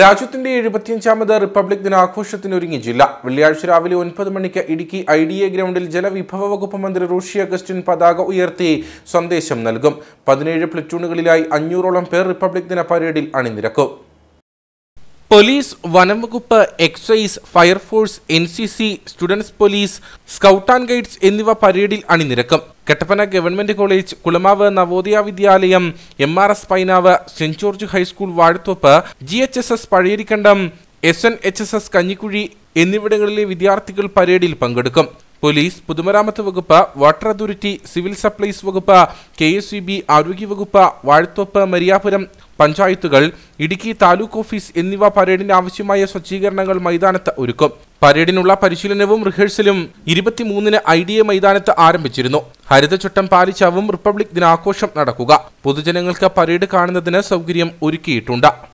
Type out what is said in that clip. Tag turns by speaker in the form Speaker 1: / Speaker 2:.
Speaker 1: രാജ്യത്തിന്റെ എഴുപത്തിയഞ്ചാമത് റിപ്പബ്ലിക് ദിനാഘോഷത്തിനൊരുങ്ങി ജില്ല വെള്ളിയാഴ്ച രാവിലെ ഒൻപത് മണിക്ക് ഇടുക്കി ഐ ഡി എ ഗ്രൗണ്ടിൽ ജലവിഭവ വകുപ്പ് മന്ത്രി റോഷി അഗസ്റ്റിൻ പതാക ഉയർത്തി സന്ദേശം നൽകും പതിനേഴ് പ്ലറ്റൂണുകളിലായി അഞ്ഞൂറോളം പേർ റിപ്പബ്ലിക് ദിന പരേഡിൽ അണിനിരക്കും പോലീസ് വനംവകുപ്പ് excise fire force N C C students police scout and guides എന്നിവ പരേഡിൽ അണിനിരക്കും Kattappana government college Kulamavu Navodaya Vidyalaya M R S Painavu saint George high school Vazhathoppu G H S S Pazhayarikandam S N H S S Kanjikuzhy എന്നിവിടങ്ങളിലെ വിദ്യാർത്ഥികൾ പരേഡിൽ പങ്കെടുക്കും പോലീസ് പൊതുമരാമത്ത് വകുപ്പ് വാട്ടർ അതോറിറ്റി സിവിൽ സപ്ലൈസ് വകുപ്പ് കെ എസ് യു ബി ആരോഗ്യവകുപ്പ് വാഴത്തോപ്പ് മരിയാപുരം പഞ്ചായത്തുകൾ ഇടുക്കി താലൂക്ക് ഓഫീസ് എന്നിവ പരേഡിന് ആവശ്യമായ സജ്ജീകരണങ്ങൾ മൈതാനത്ത് ഒരുക്കും പരേഡിനുള്ള പരിശീലനവും റിഹേഴ്സലും ഇരുപത്തിമൂന്നിന് ഐ ഡി എ മൈതാനത്ത് ആരംഭിച്ചിരുന്നു ഹരിതചട്ടം പാലിച്ചാവും റിപ്പബ്ലിക് ദിനാഘോഷം നടക്കുക പൊതുജനങ്ങൾക്ക് പരേഡ് കാണുന്നതിന് സൗകര്യം ഒരുക്കിയിട്ടുണ്ട്